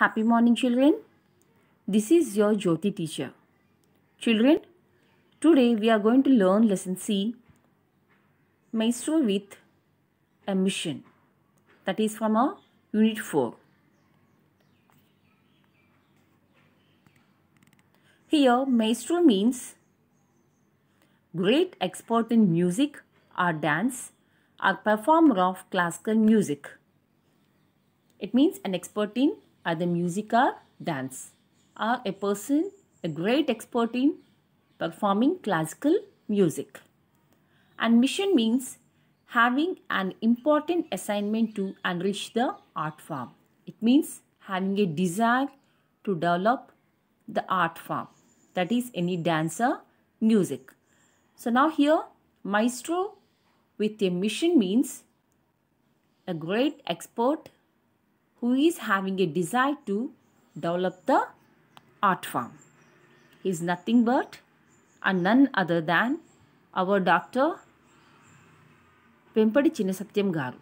Happy morning children. This is your Jyoti teacher. Children, today we are going to learn lesson C Maestro with a mission. That is from our unit 4. Here maestro means great expert in music or dance or performer of classical music. It means an expert in are the or dance Are a person a great expert in performing classical music. And mission means having an important assignment to enrich the art form. It means having a desire to develop the art form that is any dancer music. So now here maestro with a mission means a great expert who is having a desire to develop the art form. He is nothing but and none other than our doctor Vempadi చిన్నసత్యం గారు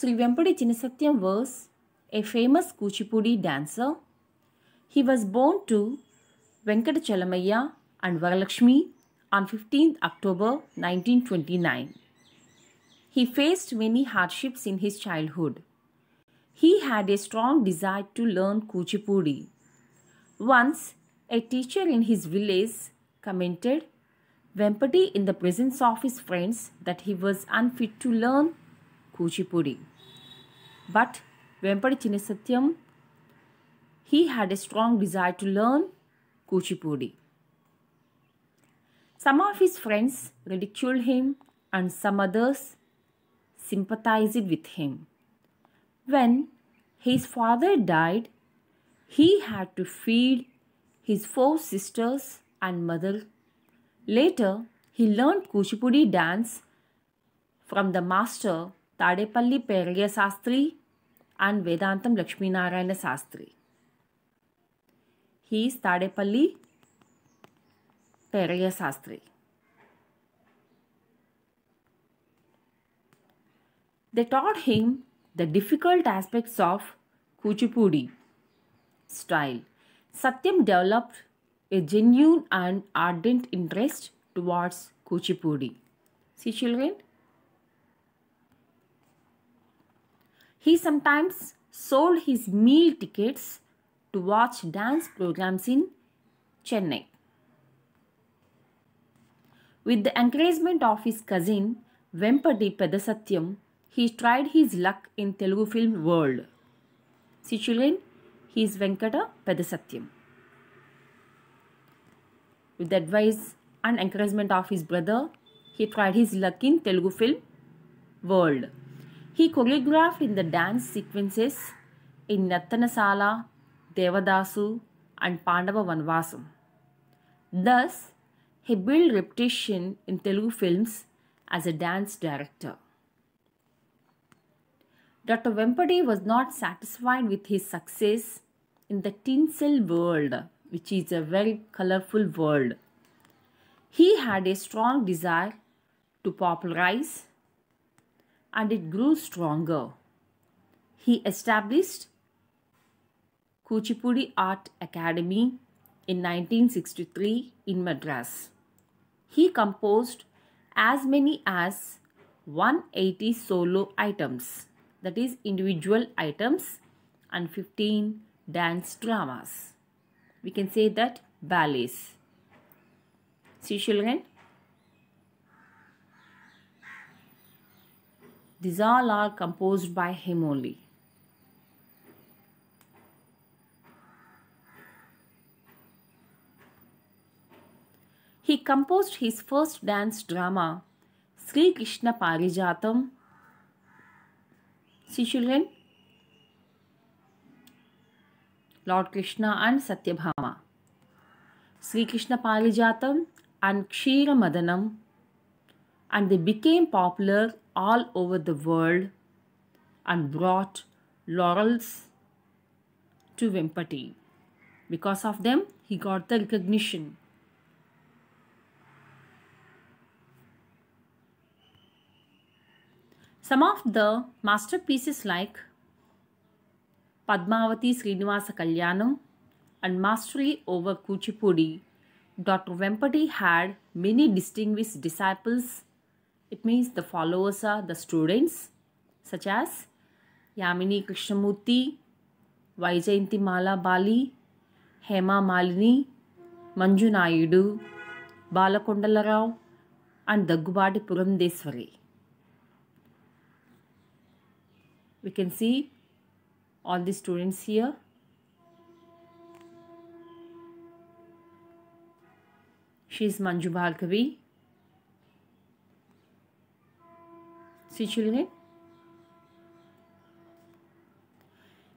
Shri Vempadi చిన్నసత్యం was a famous Kuchipudi dancer. He was born to Venkata Chalamaya and Varalakshmi on 15th October 1929 he faced many hardships in his childhood. He had a strong desire to learn Kuchipudi. Once, a teacher in his village commented Vempati in the presence of his friends that he was unfit to learn Kuchipudi. But Vempati Chinnasatyam, he had a strong desire to learn Kuchipudi. Some of his friends ridiculed him and some others sympathized with him. When his father died, he had to feed his four sisters and mother. Later, he learned Kuchipudi dance from the master Tadepalli Periyasastri Sastri and Vedantam Lakshmi Narayana Sastri. He is Tadepalli Perya Sastri. They taught him the difficult aspects of Kuchipudi style. Satyam developed a genuine and ardent interest towards Kuchipudi. See children? He sometimes sold his meal tickets to watch dance programs in Chennai. With the encouragement of his cousin Vempati Pedasatyam, he tried his luck in Telugu film world. See children, he is Venkata Pedasatyam. With the advice and encouragement of his brother, he tried his luck in Telugu film world. He choreographed in the dance sequences in Nathanasala, Devadasu and Pandava Vanvasam. Thus, he built reputation in Telugu films as a dance director. Dr. Vempati was not satisfied with his success in the tinsel world, which is a very colorful world. He had a strong desire to popularize and it grew stronger. He established Kuchipudi Art Academy in 1963 in Madras. He composed as many as 180 solo items that is individual items and 15 dance dramas. We can say that ballets. See children, these all are composed by him only. He composed his first dance drama, Sri Krishna Parijatam See children, Lord Krishna and Satyabhama. Sri Krishna Parijatam and Kshira Madanam and they became popular all over the world and brought laurels to Vempati. Because of them, he got the recognition Some of the masterpieces like Padmavati Srinivasa Kalyanam and Mastery over Kuchipudi, Dr. Vempati had many distinguished disciples. It means the followers are the students such as Yamini Krishnamurti, Vaijayanti Mala Bali, Hema Malini, Manju Naidu, Balakondala Rao and Daggubadi Puramdeswari. we can see all the students here she is Manju Bhargavi see children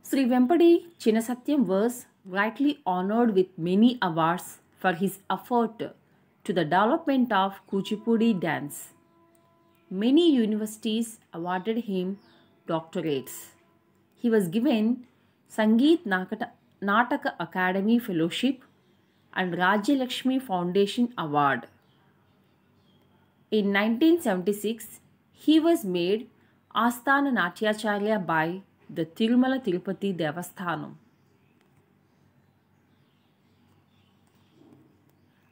Sri Vempadi Chinnasatyam was rightly honored with many awards for his effort to the development of Kuchipudi dance. Many universities awarded him doctorates. He was given Sangeet Nataka Academy Fellowship and Lakshmi Foundation Award. In 1976, he was made Asthana Natyacharya by the Tirumala Tirupati Devasthanam.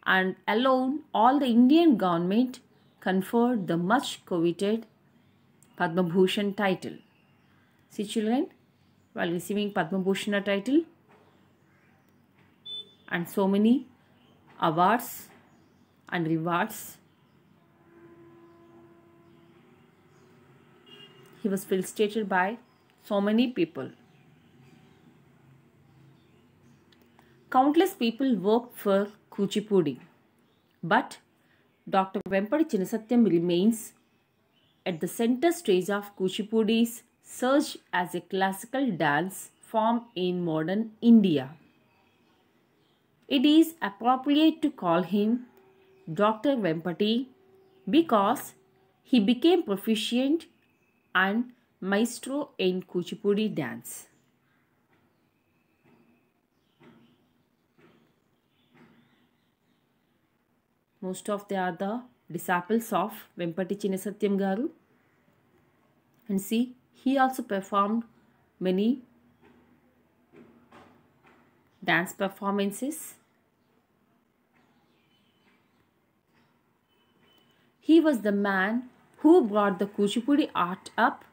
And alone, all the Indian government conferred the much coveted Padma Bhushan title. See children, while receiving Padma Bhushan title and so many awards and rewards. He was felicitated by so many people. Countless people worked for Kuchipudi, but Dr. Vempadi Chinnasatyam remains at the center stage of Kuchipudi's surge as a classical dance form in modern India. It is appropriate to call him Dr. Vempati because he became proficient and maestro in Kuchipudi dance. Most of the other disciples of Vempati Chinnasatyam Garu. And see, he also performed many dance performances. He was the man who brought the Kuchipudi art up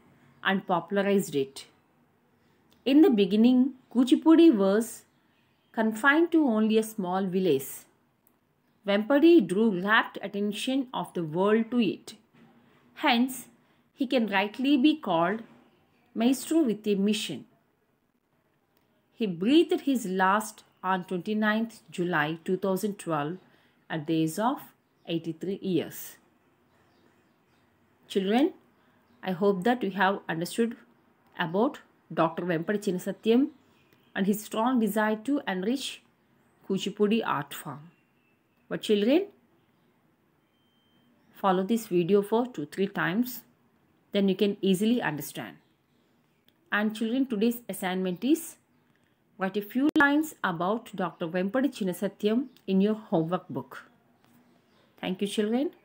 and popularized it. In the beginning, Kuchipudi was confined to only a small village Vempari drew rapt attention of the world to it. Hence, he can rightly be called Maestro with a mission. He breathed his last on 29th July 2012 at the age of 83 years. Children, I hope that you have understood about Dr. Vempati Chinasatyam and his strong desire to enrich Kuchipudi art form. But children, follow this video for 2-3 times. Then you can easily understand. And children, today's assignment is write a few lines about Dr. Vempati Chinasatyam in your homework book. Thank you children.